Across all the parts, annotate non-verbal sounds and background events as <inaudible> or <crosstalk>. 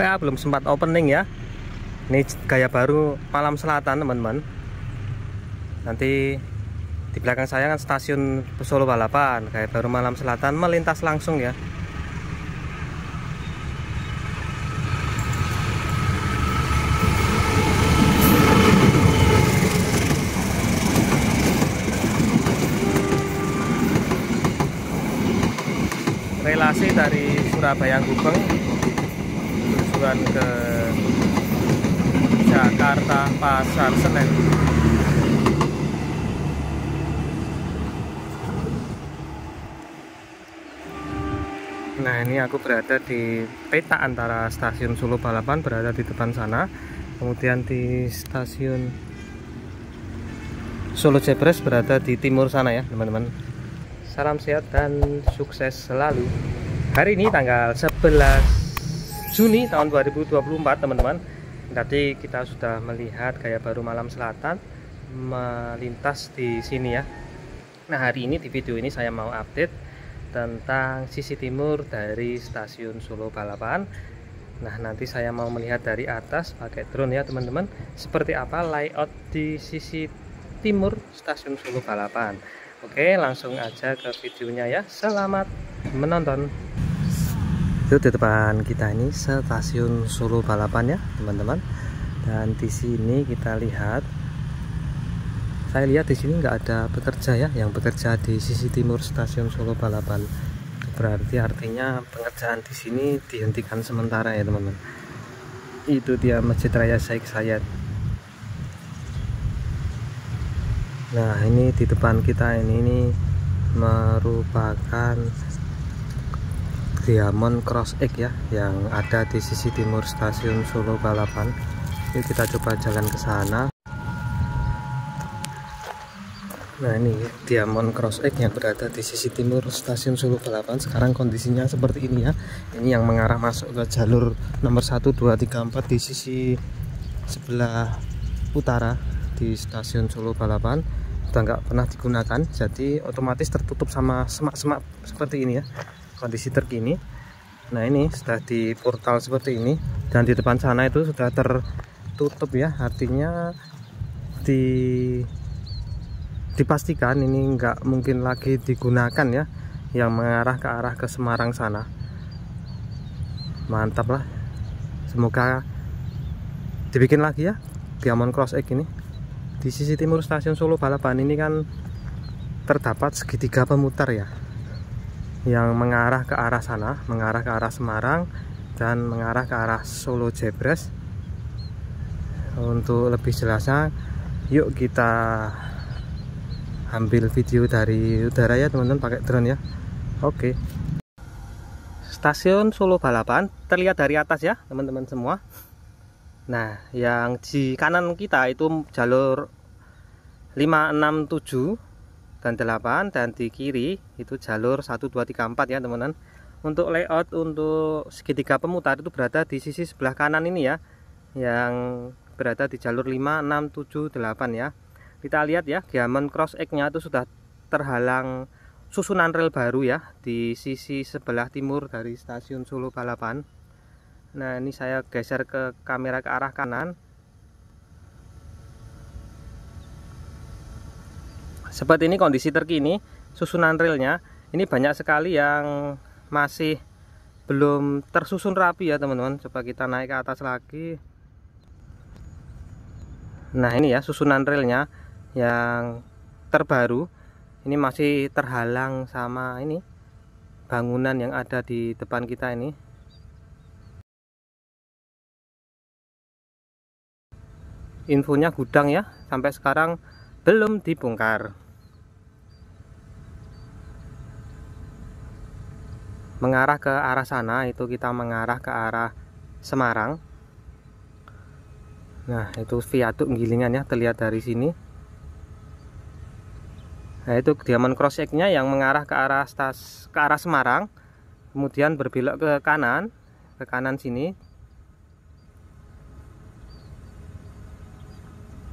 ya belum sempat opening ya ini gaya baru Malam Selatan teman-teman nanti di belakang saya kan stasiun Solo Balapan gaya baru Malam Selatan melintas langsung ya relasi dari Surabaya Gubeng kunjungan ke Jakarta Pasar Senen Nah ini aku berada di peta antara stasiun Solo Balapan berada di depan sana Kemudian di stasiun Solo Jepres berada di timur sana ya teman-teman Salam sehat dan sukses selalu Hari ini tanggal 11 Juni tahun 2024 teman-teman tadi kita sudah melihat gaya baru malam selatan melintas di sini ya nah hari ini di video ini saya mau update tentang sisi timur dari stasiun Solo Balapan nah nanti saya mau melihat dari atas pakai drone ya teman-teman seperti apa layout di sisi timur stasiun Solo Balapan oke langsung aja ke videonya ya selamat menonton itu di depan kita ini stasiun Solo Balapan ya teman-teman dan di sini kita lihat saya lihat di sini nggak ada pekerja ya yang bekerja di sisi timur stasiun Solo Balapan berarti artinya pengerjaan di sini dihentikan sementara ya teman-teman itu dia Masjid Raya Syekh Sayyid nah ini di depan kita ini, ini merupakan Diamond Cross X ya yang ada di sisi timur stasiun Solo Balapan Ini kita coba jalan ke sana nah ini Diamond Cross X yang berada di sisi timur stasiun Solo Balapan sekarang kondisinya seperti ini ya ini yang mengarah masuk ke jalur nomor 1, 2, 3, 4 di sisi sebelah utara di stasiun Solo Balapan sudah nggak pernah digunakan jadi otomatis tertutup sama semak-semak seperti ini ya kondisi terkini nah ini sudah di portal seperti ini dan di depan sana itu sudah tertutup ya artinya di dipastikan ini nggak mungkin lagi digunakan ya yang mengarah ke arah ke Semarang sana mantap lah semoga dibikin lagi ya Diamond Cross Egg ini di sisi timur stasiun Solo Balapan ini kan terdapat segitiga pemutar ya yang mengarah ke arah sana, mengarah ke arah Semarang dan mengarah ke arah Solo Jebres. Untuk lebih jelasnya, yuk kita ambil video dari udara ya teman-teman pakai drone ya. Oke. Stasiun Solo Balapan terlihat dari atas ya teman-teman semua. Nah, yang di kanan kita itu jalur 567 dan 8 dan di kiri itu jalur 1 2 3 4 ya teman-teman untuk layout untuk segitiga pemutar itu berada di sisi sebelah kanan ini ya yang berada di jalur 5 6 7 8 ya kita lihat ya diamond cross X nya itu sudah terhalang susunan rel baru ya di sisi sebelah timur dari stasiun Solo Balapan nah ini saya geser ke kamera ke arah kanan seperti ini kondisi terkini susunan relnya ini banyak sekali yang masih belum tersusun rapi ya teman-teman coba kita naik ke atas lagi nah ini ya susunan relnya yang terbaru ini masih terhalang sama ini bangunan yang ada di depan kita ini infonya gudang ya sampai sekarang belum dibongkar mengarah ke arah sana itu kita mengarah ke arah Semarang nah itu viaduk gilingan ya terlihat dari sini nah itu Diamond cross nya yang mengarah ke arah stas ke arah Semarang kemudian berbelok ke kanan ke kanan sini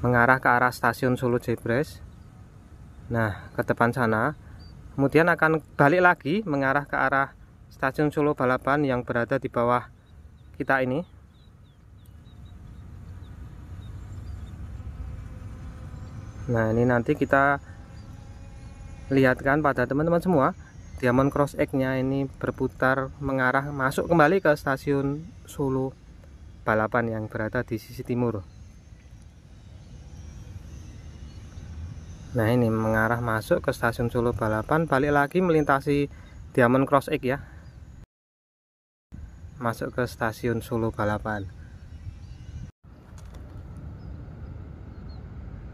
mengarah ke arah stasiun Solo Jebres nah ke depan sana kemudian akan balik lagi mengarah ke arah stasiun Solo Balapan yang berada di bawah kita ini nah ini nanti kita lihatkan pada teman-teman semua diamond cross egg nya ini berputar mengarah masuk kembali ke stasiun Solo Balapan yang berada di sisi timur nah ini mengarah masuk ke stasiun Solo Balapan balik lagi melintasi diamond cross egg ya masuk ke stasiun Solo Balapan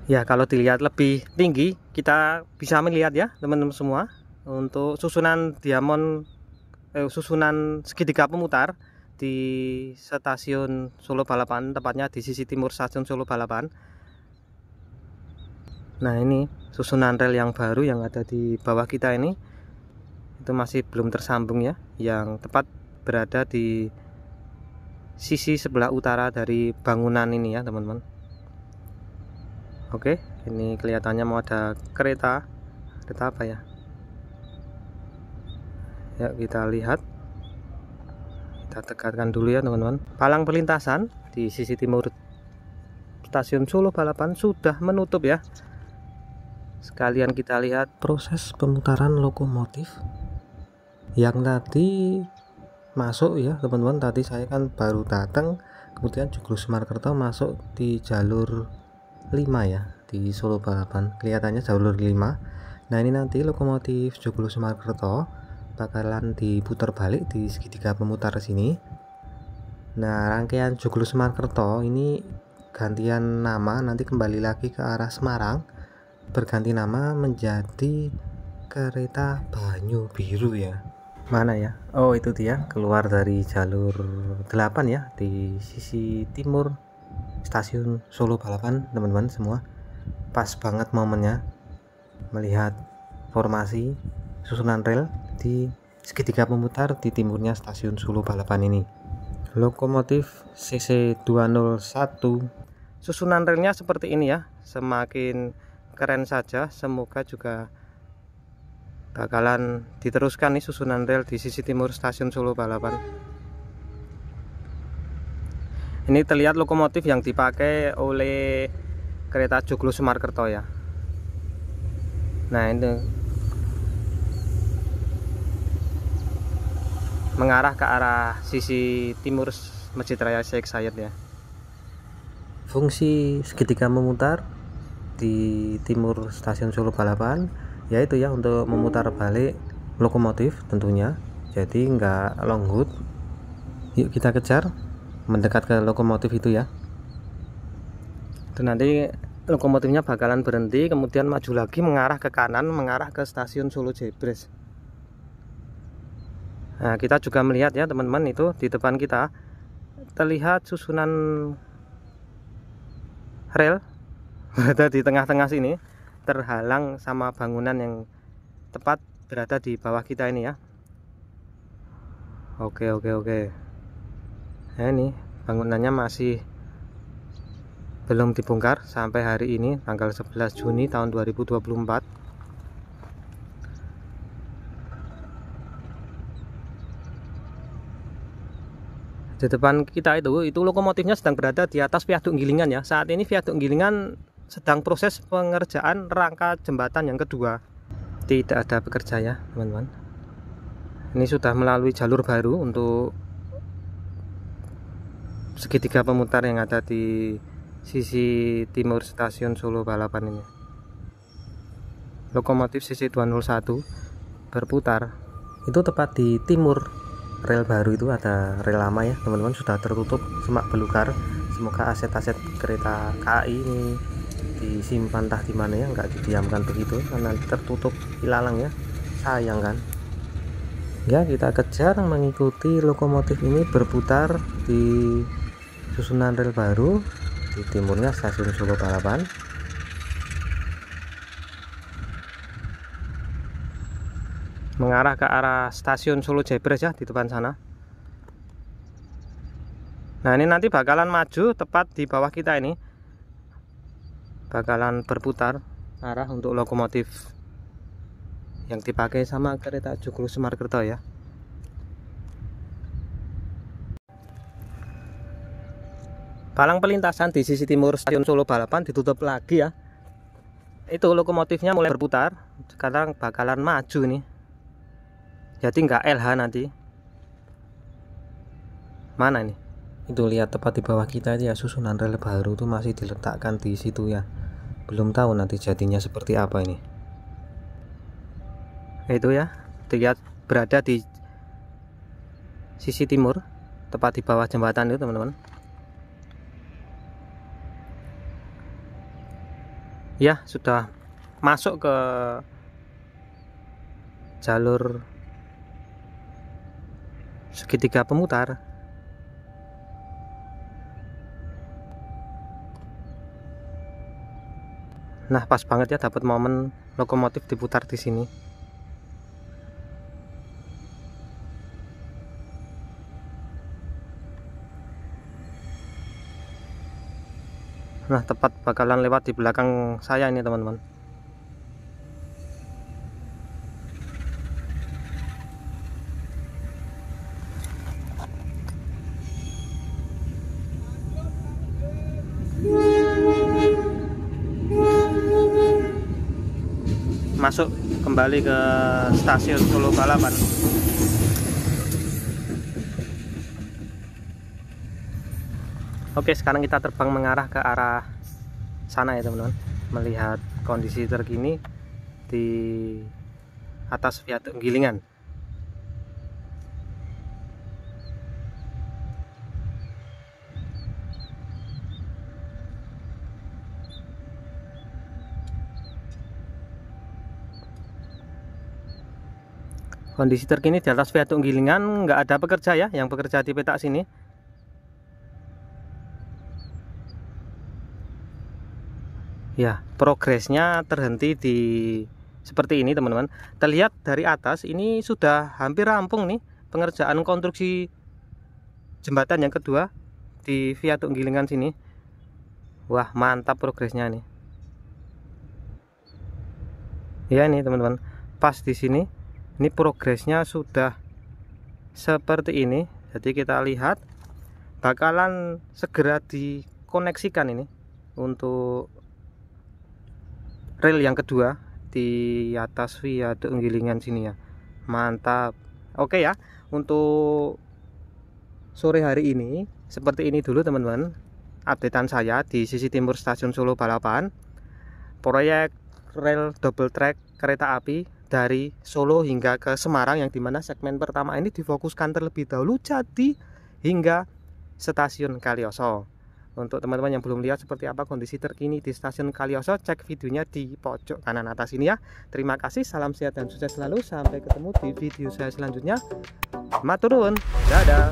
ya kalau dilihat lebih tinggi kita bisa melihat ya teman-teman semua untuk susunan diamond eh, susunan segitiga pemutar di stasiun Solo Balapan tepatnya di sisi timur stasiun Solo Balapan nah ini susunan rel yang baru yang ada di bawah kita ini itu masih belum tersambung ya yang tepat berada di sisi sebelah utara dari bangunan ini ya teman-teman oke ini kelihatannya mau ada kereta kereta apa ya ya kita lihat kita dekatkan dulu ya teman-teman palang perlintasan di sisi timur stasiun Solo Balapan sudah menutup ya sekalian kita lihat proses pemutaran lokomotif yang tadi masuk ya teman-teman tadi saya kan baru datang kemudian Joglo markerto masuk di jalur 5 ya di Solo Balapan kelihatannya jalur 5 nah ini nanti lokomotif Joglo markerto bakalan diputar balik di segitiga pemutar sini nah rangkaian Joglo markerto ini gantian nama nanti kembali lagi ke arah Semarang berganti nama menjadi kereta Banyu Biru ya mana ya Oh itu dia keluar dari jalur 8 ya di sisi timur stasiun Solo Balapan teman-teman semua pas banget momennya melihat formasi susunan rel di segitiga pemutar di timurnya stasiun Solo Balapan ini lokomotif CC201 susunan relnya seperti ini ya semakin keren saja semoga juga bakalan diteruskan nih susunan rel di sisi timur stasiun Solo Balapan ini terlihat lokomotif yang dipakai oleh kereta Joglo Sumarkerto ya nah ini mengarah ke arah sisi timur Masjid Raya Sheikh Sayed ya fungsi segitiga memutar di timur stasiun Solo Balapan yaitu ya untuk memutar balik lokomotif tentunya jadi nggak long hood yuk kita kejar mendekat ke lokomotif itu ya dan nanti lokomotifnya bakalan berhenti kemudian maju lagi mengarah ke kanan mengarah ke stasiun Solo Jebres nah kita juga melihat ya teman-teman itu di depan kita terlihat susunan rel <laughs> ada di tengah-tengah sini terhalang sama bangunan yang tepat berada di bawah kita ini ya oke oke oke nah, ini bangunannya masih belum dibongkar sampai hari ini tanggal 11 Juni tahun 2024 di depan kita itu itu lokomotifnya sedang berada di atas viaduk Gilingan ya saat ini viaduk Gilingan sedang proses pengerjaan rangka jembatan yang kedua tidak ada pekerja ya teman-teman ini sudah melalui jalur baru untuk segitiga pemutar yang ada di sisi timur stasiun Solo Balapan ini lokomotif CC201 berputar itu tepat di timur rel baru itu ada rel lama ya teman-teman sudah tertutup semak belukar semoga aset-aset kereta KAI ini disimpan tah di mana ya nggak didiamkan begitu karena tertutup ilalang ya sayang kan ya kita kejar mengikuti lokomotif ini berputar di susunan rel baru di timurnya stasiun Solo Balapan mengarah ke arah stasiun Solo Jebres ya di depan sana nah ini nanti bakalan maju tepat di bawah kita ini bakalan berputar arah untuk lokomotif yang dipakai sama kereta Joglo kerto ya palang pelintasan di sisi timur stasiun Solo Balapan ditutup lagi ya itu lokomotifnya mulai berputar sekarang bakalan maju nih jadi nggak LH nanti mana nih itu lihat tepat di bawah kita aja ya susunan rel baru tuh masih diletakkan di situ ya belum tahu nanti jadinya seperti apa ini itu ya terlihat berada di sisi timur tepat di bawah jembatan itu teman-teman ya sudah masuk ke jalur segitiga pemutar Nah, pas banget ya dapat momen lokomotif diputar di sini. Nah, tepat bakalan lewat di belakang saya ini, teman-teman. masuk kembali ke stasiun Solo Balapan Oke sekarang kita terbang mengarah ke arah sana ya teman-teman melihat kondisi terkini di atas viaduk Gilingan Kondisi terkini di atas viaduk Gilingan nggak ada pekerja ya, yang bekerja di petak sini. Ya, progresnya terhenti di seperti ini teman-teman. Terlihat dari atas ini sudah hampir rampung nih pengerjaan konstruksi jembatan yang kedua di viaduk Gilingan sini. Wah, mantap progresnya nih. Ya ini teman-teman, pas di sini ini progresnya sudah seperti ini jadi kita lihat bakalan segera dikoneksikan ini untuk rel yang kedua di atas via tenggilingan sini ya mantap oke ya untuk sore hari ini seperti ini dulu teman-teman updatean saya di sisi timur stasiun Solo Balapan proyek rel double track kereta api dari Solo hingga ke Semarang yang dimana segmen pertama ini difokuskan terlebih dahulu jadi hingga stasiun Kalioso untuk teman-teman yang belum lihat seperti apa kondisi terkini di stasiun Kalioso cek videonya di pojok kanan atas ini ya terima kasih salam sehat dan sukses selalu sampai ketemu di video saya selanjutnya maturun dadah